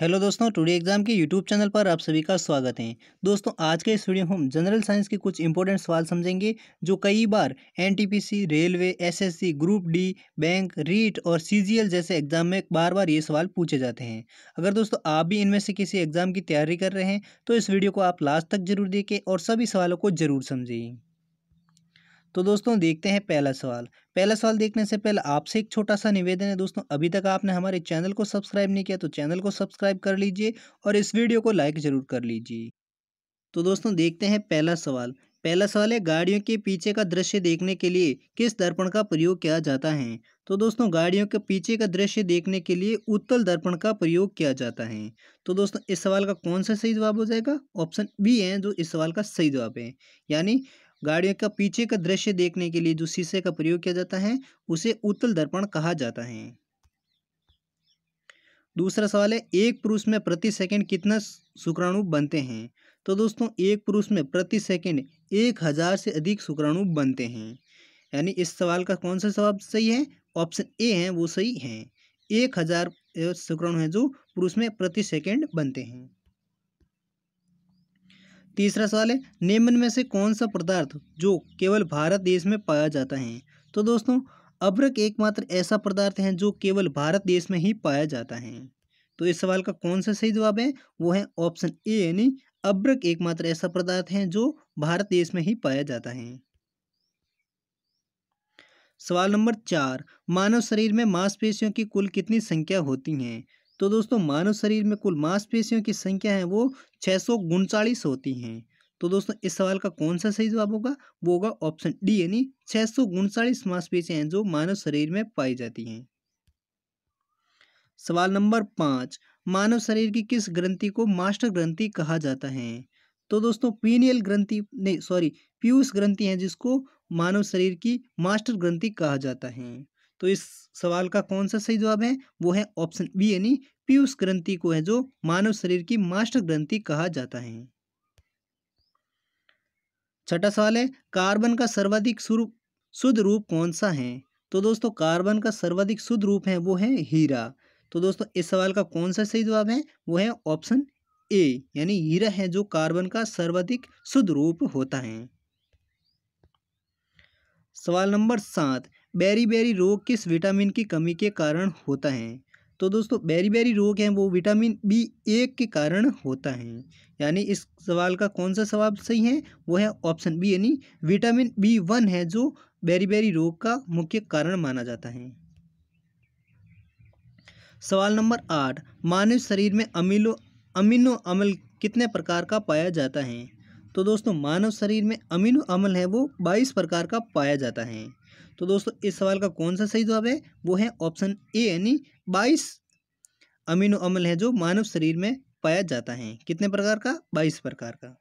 hello दोस्तों today exam के YouTube channel पर आप सभी का स्वागत है दोस्तों आज के इस वीडियो हम जनरल साइंस के कुछ इंपॉर्टेंट सवाल समझेंगे जो कई बार NTPC railway SSC group D bank REET और सीजीएल जैसे एग्जाम में बार बार ये सवाल पूछे जाते हैं अगर दोस्तों आप भी इनमें से किसी एग्जाम की तैयारी कर रहे हैं तो इस वीडियो को आप लास्ट तक जरूर देखें और सभी सवालों को जरूर समझें तो दोस्तों देखते हैं पहला सवाल पहला सवाल देखने से पहले आपसे एक छोटा सा निवेदन है दोस्तों अभी तक आपने हमारे चैनल को सब्सक्राइब नहीं किया तो चैनल को सब्सक्राइब कर लीजिए और इस वीडियो को लाइक ज़रूर कर लीजिए तो दोस्तों देखते हैं पहला सवाल पहला सवाल है गाड़ियों के पीछे का दृश्य देखने के लिए किस दर्पण का प्रयोग किया जाता है तो दोस्तों गाड़ियों के पीछे का दृश्य देखने के लिए उत्तल दर्पण का प्रयोग किया जाता है तो दोस्तों इस सवाल का कौन सा सही जवाब हो जाएगा ऑप्शन बी है जो इस सवाल का सही जवाब है यानी गाड़ियों का पीछे का दृश्य देखने के लिए जो शीशे का प्रयोग किया जाता है उसे उत्तल दर्पण कहा जाता है दूसरा सवाल है एक पुरुष में प्रति सेकंड कितना शुक्राणु बनते हैं तो दोस्तों एक पुरुष में प्रति सेकंड एक हज़ार से अधिक शुक्राणु बनते हैं यानी इस सवाल का कौन सा जवाब सही है ऑप्शन ए है वो सही है एक हज़ार शुक्राणु है जो पुरुष में प्रति सेकंड बनते हैं तीसरा सवाल है निम्न में से कौन सा पदार्थ जो केवल भारत देश में पाया जाता है तो दोस्तों अब्रक एकमात्र ऐसा पदार्थ है जो केवल भारत देश में ही पाया जाता है तो इस सवाल का कौन सा सही जवाब है वो है ऑप्शन ए यानी अब्रक एकमात्र ऐसा पदार्थ है जो भारत देश में ही पाया जाता है सवाल नंबर चार मानव शरीर में मांसपेशियों की कुल कितनी संख्या होती हैं तो दोस्तों मानव शरीर में कुल मांसपेशियों की संख्या है वो छः सौ होती हैं तो दोस्तों इस सवाल का कौन सा सही जवाब होगा वो होगा ऑप्शन डी यानी छः सौ उनचालीस मांसपेशियां हैं जो मानव शरीर में पाई जाती हैं सवाल नंबर पाँच मानव शरीर की किस ग्रंथि को मास्टर ग्रंथि कहा जाता है तो दोस्तों पीनियल ग्रंथि नहीं सॉरी पीयूष ग्रंथि है जिसको मानव शरीर की मास्टर ग्रंथि कहा जाता है तो इस सवाल का कौन सा सही जवाब है वो है ऑप्शन बी यानी पीयूष ग्रंथि को है जो मानव शरीर की मास्टर ग्रंथि कहा जाता है छठा सवाल है कार्बन का सर्वाधिक शुद्ध रूप कौन सा है तो दोस्तों कार्बन का सर्वाधिक शुद्ध रूप है वो है हीरा तो दोस्तों इस सवाल का कौन सा सही जवाब है वो है ऑप्शन ए यानी हीरा है जो कार्बन का सर्वाधिक शुद्ध रूप होता है सवाल नंबर सात बेरी रोग किस विटामिन की कमी के कारण होता है तो दोस्तों बेरी रोग है वो विटामिन बी एक के कारण होता है यानी इस सवाल का कौन सा सवाल सही है वो है ऑप्शन बी यानी विटामिन बी वन है जो बेरी रोग का मुख्य कारण माना जाता है सवाल नंबर आठ मानव शरीर में अमीलो अमीनो अम्ल कितने प्रकार का पाया जाता है तो दोस्तों मानव शरीर में अमीनो अम्ल है वो बाईस प्रकार का पाया जाता है तो दोस्तों इस सवाल का कौन सा सही जवाब है वो है ऑप्शन ए यानी बाईस अमीनो अम्ल है जो मानव शरीर में पाया जाता है कितने प्रकार का बाईस प्रकार का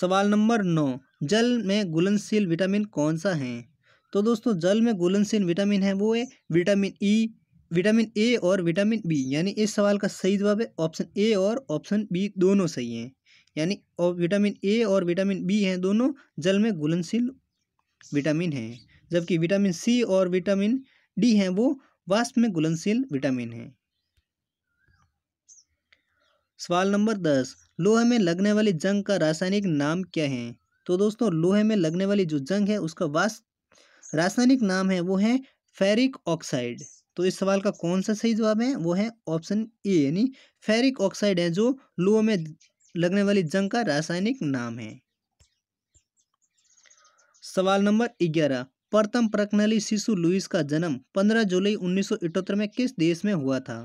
सवाल नंबर नौ जल में घुलनशील विटामिन कौन सा है तो दोस्तों जल में घुलनशील विटामिन है वो है विटामिन ई विटामिन ए और विटामिन बी यानी इस सवाल का सही जवाब है ऑप्शन ए और ऑप्शन बी दोनों सही हैं यानी विटामिन ए और विटामिन बी हैं दोनों जल में घुलनशील विटामिन हैं जबकि विटामिन सी और विटामिन डी हैं वो वास्तव में घुलनशील विटामिन हैं सवाल नंबर दस लोहे में लगने वाली जंग का रासायनिक नाम क्या है तो दोस्तों लोहे में लगने वाली जो जंग है उसका वाष्प रासायनिक नाम है वो है फेरिक ऑक्साइड तो इस सवाल का कौन सा सही जवाब है वो है ऑप्शन ए यानी फेरिक ऑक्साइड है जो लोहे में लगने वाली जंग का रासायनिक नाम है सवाल नंबर ग्यारह प्रथम प्रकनली शिशु लुइस का जन्म 15 जुलाई उन्नीस में किस देश में हुआ था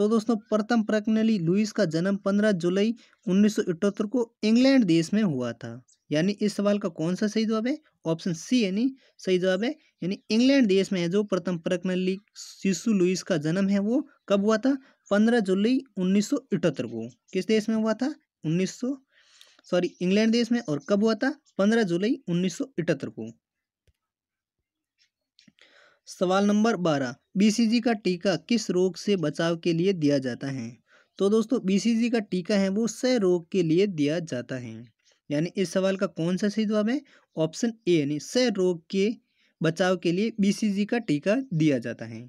तो दोस्तों प्रथम प्रकनली लुइस का जन्म 15 जुलाई उन्नीस को इंग्लैंड देश में हुआ था यानी इस सवाल का कौन सा सही जवाब है ऑप्शन सी यानी सही जवाब है यानी इंग्लैंड देश में है जो प्रथम प्रकनली शिशु लुइस का जन्म है वो कब हुआ था 15 जुलाई उन्नीस को किस देश में हुआ था उन्नीस सॉरी इंग्लैंड देश में और कब हुआ था पंद्रह जुलाई उन्नीस को सवाल नंबर बारह बीसीजी का टीका किस रोग से बचाव के लिए दिया जाता है तो दोस्तों बीसीजी का टीका है वो सह रोग के लिए दिया जाता है यानी इस सवाल का कौन सा सही जवाब है ऑप्शन ए यानी सह रोग के बचाव के लिए बीसीजी का टीका दिया जाता है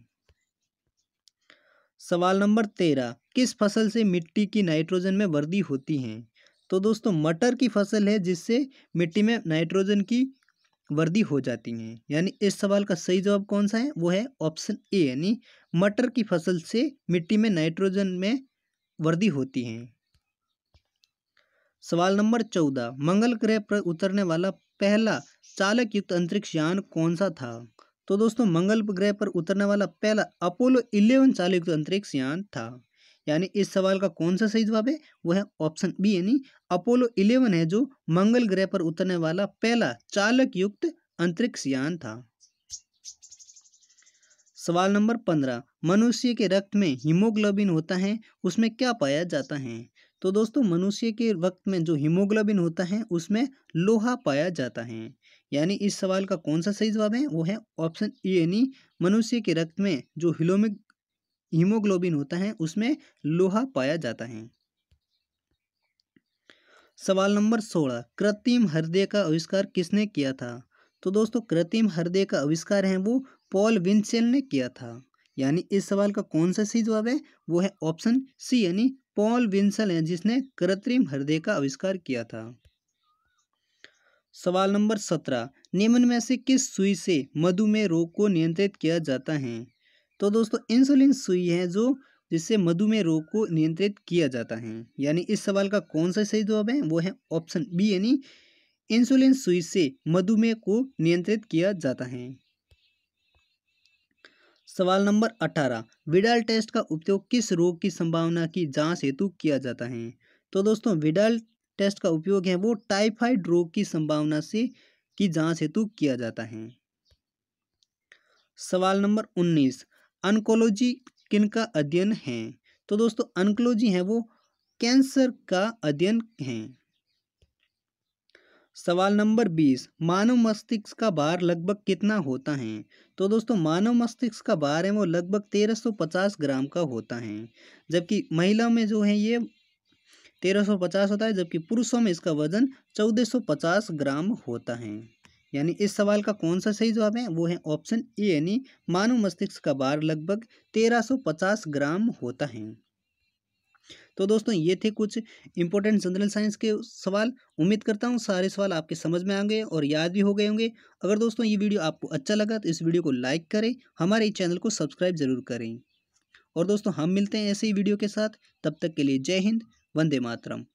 सवाल नंबर तेरह किस फसल से मिट्टी की नाइट्रोजन में वृद्धि होती है तो दोस्तों मटर की फसल है जिससे मिट्टी में नाइट्रोजन की वृद्धि हो जाती है यानी इस सवाल का सही जवाब कौन सा है वो है ऑप्शन ए यानी मटर की फसल से मिट्टी में नाइट्रोजन में वृद्धि होती है सवाल नंबर चौदह मंगल ग्रह पर उतरने वाला पहला चालक युक्त अंतरिक्ष यान कौन सा था तो दोस्तों मंगल ग्रह पर उतरने वाला पहला अपोलो इलेवन चालक युक्त अंतरिक्ष यान था यानी इस सवाल का कौन सा सही जवाब है वह है ऑप्शन बी यानी अपोलो इलेवन है जो मंगल ग्रह पर उतरने वाला पहला चालक युक्त अंतरिक्ष यान था सवाल नंबर पंद्रह मनुष्य के रक्त में हीमोग्लोबिन होता है उसमें क्या पाया जाता है तो दोस्तों मनुष्य के रक्त में जो हीमोग्लोबिन होता है उसमें लोहा पाया जाता है यानी इस सवाल का कौन सा सही जवाब है वो है ऑप्शन ए यानी मनुष्य के रक्त में जो हिलोमिक हीमोग्लोबिन होता है उसमें लोहा पाया जाता है सवाल नंबर सोलह कृत्रिम हृदय का आविष्कार किसने किया था तो दोस्तों कृत्रिम हृदय का आविष्कार है वो पॉल विंसेल ने किया था यानी इस सवाल का कौन सा सी जवाब है वो है ऑप्शन सी यानी पॉल विंसल है जिसने कृत्रिम हृदय का आविष्कार किया था सवाल नंबर सत्रह निम्न में से किस सुई से मधुमेह रोग को नियंत्रित किया जाता है तो दोस्तों इंसुलिन सुई है जो जिससे मधुमेह रोग को नियंत्रित किया जाता है यानी इस सवाल का कौन सा सही जवाब है वो है ऑप्शन बी यानी इंसुलिन सुई से मधुमेह को नियंत्रित किया जाता है सवाल नंबर अठारह विडाल टेस्ट का उपयोग किस रोग की संभावना की जांच हेतु किया जाता है तो दोस्तों विडाल टेस्ट का उपयोग है वो टाइफाइड रोग की संभावना से की जांच हेतु किया जाता है सवाल नंबर उन्नीस अनकोलॉजी किन का अध्ययन है तो दोस्तों अनकोलॉजी है वो कैंसर का अध्ययन है सवाल नंबर बीस मानव मस्तिष्क का भार लगभग कितना होता है तो दोस्तों मानव मस्तिष्क का भार है वो लगभग तेरह सौ पचास ग्राम का होता है जबकि महिला में जो है ये तेरह सौ पचास होता है जबकि पुरुषों में इसका वजन चौदह सौ पचास ग्राम होता है यानी इस सवाल का कौन सा सही जवाब है वो है ऑप्शन ए यानी मानव मस्तिष्क का भार लगभग 1350 ग्राम होता है तो दोस्तों ये थे कुछ इंपॉर्टेंट जनरल साइंस के सवाल उम्मीद करता हूँ सारे सवाल आपके समझ में आएंगे और याद भी हो गए होंगे अगर दोस्तों ये वीडियो आपको अच्छा लगा तो इस वीडियो को लाइक करें हमारे चैनल को सब्सक्राइब जरूर करें और दोस्तों हम मिलते हैं ऐसे ही वीडियो के साथ तब तक के लिए जय हिंद वंदे मातरम